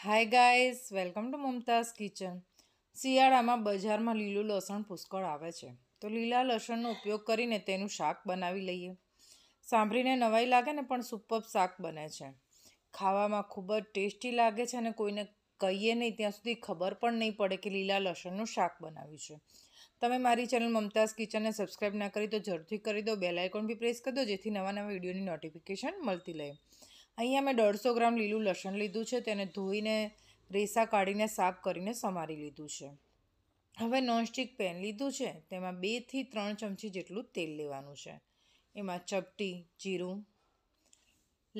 hi guys welcome to Mumtaz kitchen શિયાળામાં બજારમાં લીલું લસણ પુષ્કળ આવે છે તો લીલા લસણનો ઉપયોગ કરીને તેનું શાક બનાવી લઈએ સાંભળીને નવાઈ લાગે ને પણ સુપર શાક બને છે ખાવામાં ખૂબ જ ટેસ્ટી લાગે છે અને કોઈને કહીએ નહીં ત્યાં સુધી ખબર પણ નહીં પડે કે લીલા લસણનું શાક બનાવ્યું છે તમે મારી ચેનલ મમતાઝ કિચનને સબસ્ક્રાઈબ ના કરી તો જરૂરથી કરી દો બેલ આઇકોન બી પ્રેસ કરી દો જેથી નવા નવા વિડીયોની નોટિફિકેશન મળતી રહે અહીંયા મેં દોઢસો ગ્રામ લીલું લસણ લીધું છે તેને ધોઈને રેસા કાઢીને સાફ કરીને સમારી લીધું છે હવે નોનસ્ટિક પેન લીધું છે તેમાં બેથી ત્રણ ચમચી જેટલું તેલ લેવાનું છે એમાં ચપટી જીરું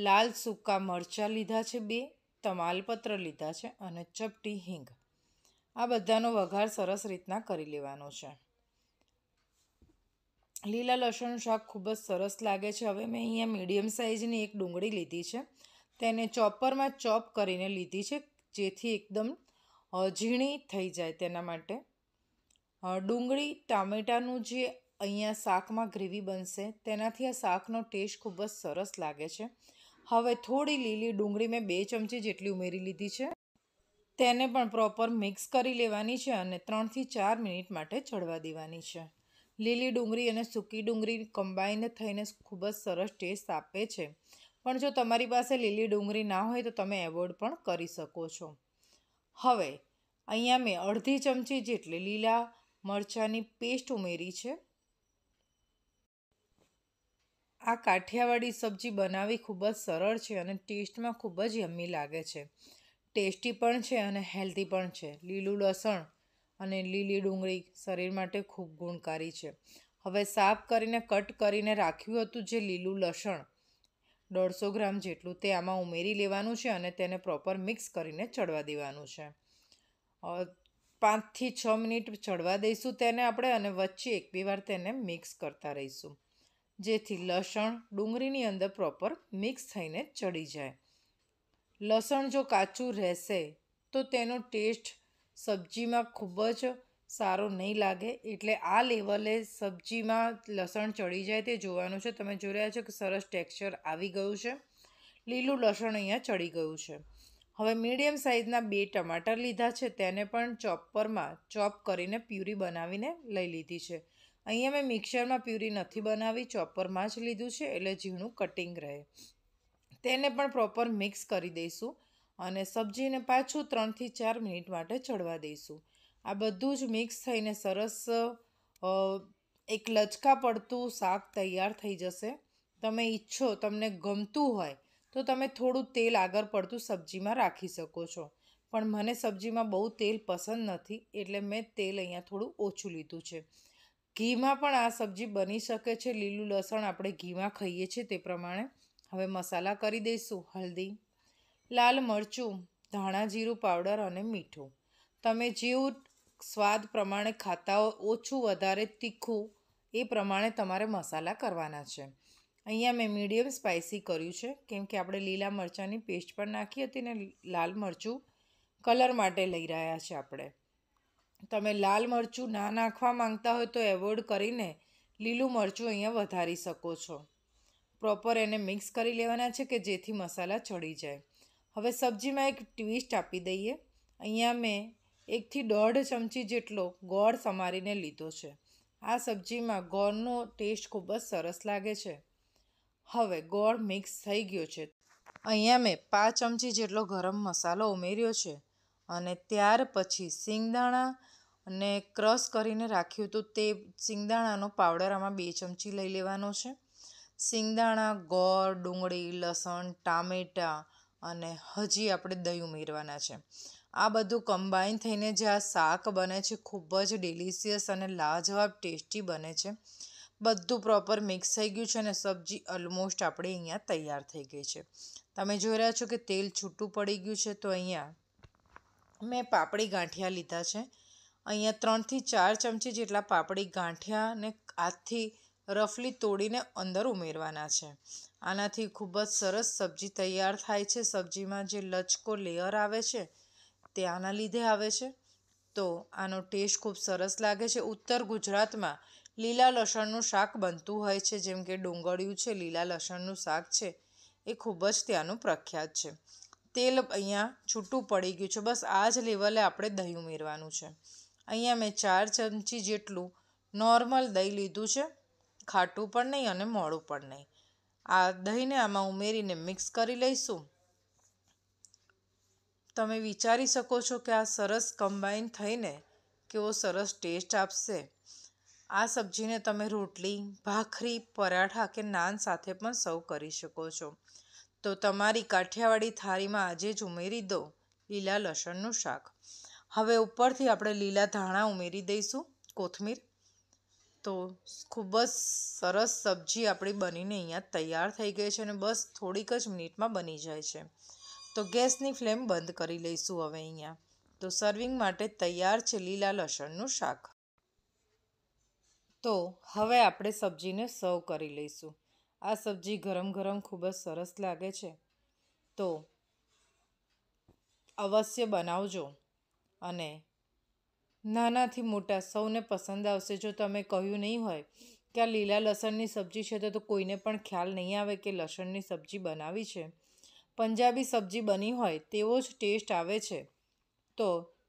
લાલ સૂકા મરચાં લીધા છે બે તમાલપત્ર લીધા છે અને ચપટી હિંગ આ બધાનો વઘાર સરસ રીતના કરી લેવાનો છે લીલા લસણ શાક ખૂબ જ સરસ લાગે છે હવે મેં અહીંયા મીડિયમ સાઇઝની એક ડુંગળી લીધી છે તેને ચોપરમાં ચોપ કરીને લીધી છે જેથી એકદમ ઝીણી થઈ જાય તેના માટે ડુંગળી ટામેટાનું જે અહીંયા શાકમાં ગ્રેવી બનશે તેનાથી આ શાકનો ટેસ્ટ ખૂબ જ સરસ લાગે છે હવે થોડી લીલી ડુંગળી મેં બે ચમચી જેટલી ઉમેરી લીધી છે તેને પણ પ્રોપર મિક્સ કરી લેવાની છે અને ત્રણથી ચાર મિનિટ માટે ચડવા દેવાની છે લીલી ડુંગળી અને સૂકી ડુંગળી કમ્બાઈન થઈને ખૂબ જ સરસ ટેસ્ટ આપે છે પણ જો તમારી પાસે લીલી ડુંગળી ના હોય તો તમે એવોર્ડ પણ કરી શકો છો હવે અહીંયા મેં અડધી ચમચી જેટલી લીલા મરચાંની પેસ્ટ ઉમેરી છે આ કાઠિયાવાડી સબ્જી બનાવવી ખૂબ જ સરળ છે અને ટેસ્ટમાં ખૂબ જ યમ્મી લાગે છે ટેસ્ટી પણ છે અને હેલ્ધી પણ છે લીલું લસણ અને લીલી ડુંગળી શરીર માટે ખૂબ ગુણકારી છે હવે સાફ કરીને કટ કરીને રાખ્યું હતું જે લીલું લસણ દોઢસો ગ્રામ જેટલું તે આમાં ઉમેરી લેવાનું છે અને તેને પ્રોપર મિક્સ કરીને ચડવા દેવાનું છે પાંચથી છ મિનિટ ચડવા દઈશું તેને આપણે અને વચ્ચે એક બે વાર તેને મિક્સ કરતા રહીશું જેથી લસણ ડુંગળીની અંદર પ્રોપર મિક્સ થઈને ચડી જાય લસણ જો કાચું રહેશે તો તેનો ટેસ્ટ સબ્જીમાં ખૂબ જ સારો નહીં લાગે એટલે આ લેવલે સબ્જીમાં લસણ ચડી જાય તે જોવાનું છે તમે જોઈ રહ્યા છો કે સરસ ટેક્સચર આવી ગયું છે લીલું લસણ અહીંયા ચડી ગયું છે હવે મીડિયમ સાઇઝના બે ટમાટર લીધા છે તેને પણ ચોપરમાં ચોપ કરીને પ્યુરી બનાવીને લઈ લીધી છે અહીંયા મેં મિક્સરમાં પ્યુરી નથી બનાવી ચોપરમાં જ લીધું છે એટલે ઝીણું કટિંગ રહે તેને પણ પ્રોપર મિક્સ કરી દઈશું અને સબ્જીને પાછું ત્રણથી ચાર મિનિટ માટે ચડવા દઈશું આ બધું જ મિક્સ થઈને સરસ એક લચકા પડતું શાક તૈયાર થઈ જશે તમે ઈચ્છો તમને ગમતું હોય તો તમે થોડું તેલ આગળ પડતું સબ્જીમાં રાખી શકો છો પણ મને સબ્જીમાં બહુ તેલ પસંદ નથી એટલે મેં તેલ અહીંયા થોડું ઓછું લીધું છે ઘીમાં પણ આ સબ્જી બની શકે છે લીલું લસણ આપણે ઘીમાં ખાઈએ છીએ તે પ્રમાણે હવે મસાલા કરી દઈશું હલ્દી લાલ મરચું ધાણા જીરું પાવડર અને મીઠું તમે જેવું સ્વાદ પ્રમાણે ખાતા હોય ઓછું વધારે તીખું એ પ્રમાણે તમારે મસાલા કરવાના છે અહીંયા મેં મીડિયમ સ્પાઇસી કર્યું છે કેમ કે આપણે લીલા મરચાંની પેસ્ટ પણ નાખી હતી ને લાલ મરચું કલર માટે લઈ રહ્યા છે આપણે તમે લાલ મરચું ના નાખવા માંગતા હોય તો એવોર્ડ કરીને લીલું મરચું અહીંયા વધારી શકો છો પ્રોપર એને મિક્સ કરી લેવાના છે કે જેથી મસાલા ચડી જાય હવે સબ્જીમાં એક ટ્વિસ્ટ આપી દઈએ અહીંયા મેં એકથી દોઢ ચમચી જેટલો ગોળ સમારીને લીધો છે આ સબ્જીમાં ગોળનો ટેસ્ટ ખૂબ જ સરસ લાગે છે હવે ગોળ મિક્સ થઈ ગયો છે અહીંયા મેં પાંચ ચમચી જેટલો ગરમ મસાલો ઉમેર્યો છે અને ત્યાર પછી સિંગદાણા અને ક્રશ કરીને રાખ્યું હતું તે સિંગદાણાનો પાવડર આમાં બે ચમચી લઈ લેવાનો છે સિંગદાણા ગોળ ડુંગળી લસણ ટામેટાં અને હજી આપણે દહીં ઉમેરવાના છે આ બધું કમ્બાઈન થઈને જે આ શાક બને છે ખૂબ જ ડિલિશિયસ અને લાજવાબ ટેસ્ટી બને છે બધું પ્રોપર મિક્સ થઈ ગયું છે અને સબ્જી ઓલમોસ્ટ આપણે અહીંયા તૈયાર થઈ ગઈ છે તમે જોઈ રહ્યા છો કે તેલ છૂટું પડી ગયું છે તો અહીંયા મેં પાપડી ગાંઠિયા લીધા છે અહીંયા ત્રણથી ચાર ચમચી જેટલા પાપડી ગાંઠિયાને આજથી રફલી તોડીને અંદર ઉમેરવાના છે આનાથી ખૂબ જ સરસ સબ્જી તૈયાર થાય છે સબ્જીમાં જે લચકો લેયર આવે છે તે આના લીધે આવે છે તો આનો ટેસ્ટ ખૂબ સરસ લાગે છે ઉત્તર ગુજરાતમાં લીલા લસણનું શાક બનતું હોય છે જેમ કે ડુંગળિયું છે લીલા લસણનું શાક છે એ ખૂબ જ ત્યાંનું પ્રખ્યાત છે તેલ અહીંયા છૂટું પડી ગયું છે બસ આ જ લેવલે આપણે દહીં ઉમેરવાનું છે અહીંયા મેં ચાર ચમચી જેટલું નોર્મલ દહીં લીધું છે ખાટું પણ નહીં અને મોડું પણ નહીં આ દહીંને આમાં ઉમેરીને મિક્સ કરી લઈશું તમે વિચારી શકો છો કે આ સરસ કમ્બાઈન થઈને કેવો સરસ ટેસ્ટ આપશે આ સબ્જીને તમે રોટલી ભાખરી પરાઠા કે નાન સાથે પણ સર્વ કરી શકો છો તો તમારી કાઠિયાવાડી થાળીમાં આજે જ ઉમેરી દો લીલા લસણનું શાક હવે ઉપરથી આપણે લીલા ધાણા ઉમેરી દઈશું કોથમીર તો ખૂબ જ સરસ સબ્જી આપણી બનીને અહીંયા તૈયાર થઈ ગઈ છે અને બસ થોડીક જ મિનિટમાં બની જાય છે તો ગેસની ફ્લેમ બંધ કરી લઈશું હવે અહીંયા તો સર્વિંગ માટે તૈયાર છે લીલા લસણનું શાક તો હવે આપણે સબ્જીને સર્વ કરી લઈશું આ સબ્જી ગરમ ગરમ ખૂબ જ સરસ લાગે છે તો અવશ્ય બનાવજો અને નાનાથી મોટા સૌને પસંદ આવશે જો તમે કહ્યું નહીં હોય કે આ લીલા લસણની સબ્જી છે તો કોઈને પણ ખ્યાલ નહીં આવે કે લસણની સબ્જી બનાવી છે પંજાબી સબ્જી બની હોય તેવો જ ટેસ્ટ આવે છે તો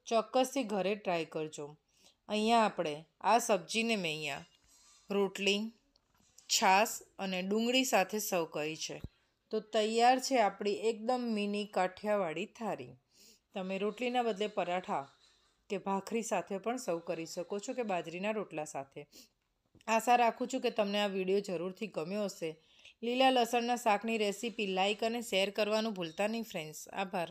ચોક્કસથી ઘરે ટ્રાય કરજો અહીંયા આપણે આ સબ્જીને મેં અહીંયા રોટલી છાશ અને ડુંગળી સાથે સર્વ કરી છે તો તૈયાર છે આપણી એકદમ મિની કાઠિયાવાડી થાળી તમે રોટલીના બદલે પરાઠા કે ભાખરી સાથે પણ સૌ કરી શકો છો કે બાજરીના રોટલા સાથે આશા રાખું છું કે તમને આ વિડીયો જરૂરથી ગમ્યો હશે લીલા લસણના શાકની રેસીપી લાઇક અને શેર કરવાનું ભૂલતા નહીં ફ્રેન્ડ્સ આભાર